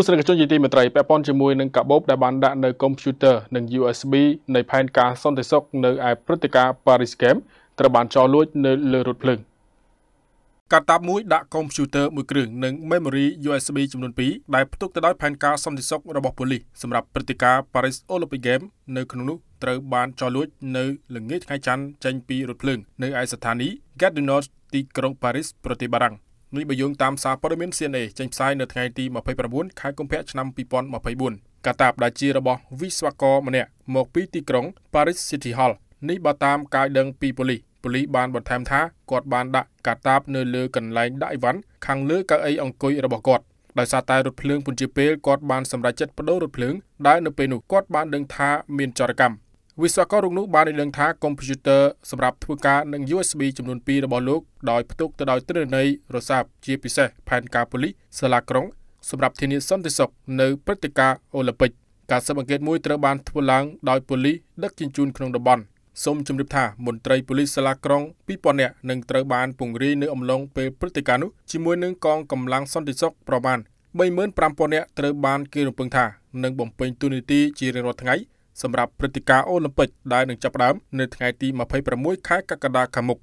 ទស្សនិកជនជាទីមេត្រីពាក់ព័ន្ធជាមួយនឹងកាបូបដែលបានដាក់នៅកុំព្យូទ័រនិង USB នៃផែនការសន្តិសុខនៅឯព្រឹត្តិការណ៍ Paris Games ត្រូវបានចោរលួច នៅលើរថភ្លើងកាតាបមួយដាក់កុំព្យូទ័រមួយគ្រឿងនិង memory USB ចំនួន2ដែលផ្ទុកទៅដោយផែនការសន្តិសុខរបស់ប៉ូលីសសម្រាប់ព្រឹត្តិការណ៍ Paris Olympic Games នៅក្នុងនោះត្រូវបានចោរលួច នៅល្ងាចថ្ងៃច័ន្ទចេញពីរថភ្លើងនៅឯស្ថានីយ៍ Gare du Nord ទីក្រុងប៉ារីសប្រទេសបារាំងនេះបើយោងតាមសារព័ត៌មាន CNA ចេញផ្សាយនៅថ្ងៃទី29ខែកុម្ភៈឆ្នាំ2024កាតាបដែលជារបស់វិស្វករម្នាក់មកពីទីក្រុង Paris City Hall នេះបើតាមការដឹងពីប៉ូលីសប៉ូលីសបានបន្ថែមថាគាត់បានដាក់កាតាបនៅលើកន្លែងដាក់អីវ៉ាន់ខាងលើកៅអីអង្គុយរបស់គាត់ដោយសារតែរថភ្លើងពន្យាពេលគាត់បានសម្រេចចិត្តបដូររថភ្លើងដែលនៅពេលនោះគាត់បានដឹងថាមានចរកម្មវិស្វកររូបនោះបានដឹងថាកុំព្យូទ័រសម្រាប់ធ្វើការនឹង USB ចំនួន2របស់លោកដោយផ្ទុកទៅដោយទិន្នន័យរស័ព្ទជាពិសេសផែនការប៉ូលីសសាលាក្រុងសម្រាប់ធានាសន្តិសុខនៅព្រឹត្តិការណ៍អូឡ িম্প ិកការស៊ើបអង្កេតមួយត្រូវបាន ធ្វើឡើងដោយប៉ូលីសដឹកជញ្ជូនក្នុងតំបន់សូមជម្រាបថាមន្ត្រីប៉ូលីសសាលាក្រុង2000នាក់នឹងត្រូវបាន ពង្រាយនៅអំឡុងពេលព្រឹត្តិការណ៍នោះជាមួយនឹងកងកម្លាំងសន្តិសុខប្រមាណ35000នាក់ត្រូវបានគេរំពឹងថានឹងបំពេញតួនាទីជារៀងរាល់ថ្ងៃសម្រាប់ព្រឹត្តិការណ៍អូឡ িম্প ិកដែលនឹងចាប់ផ្ដើមនៅថ្ងៃទី26ខែកក្កដាខាងមុខ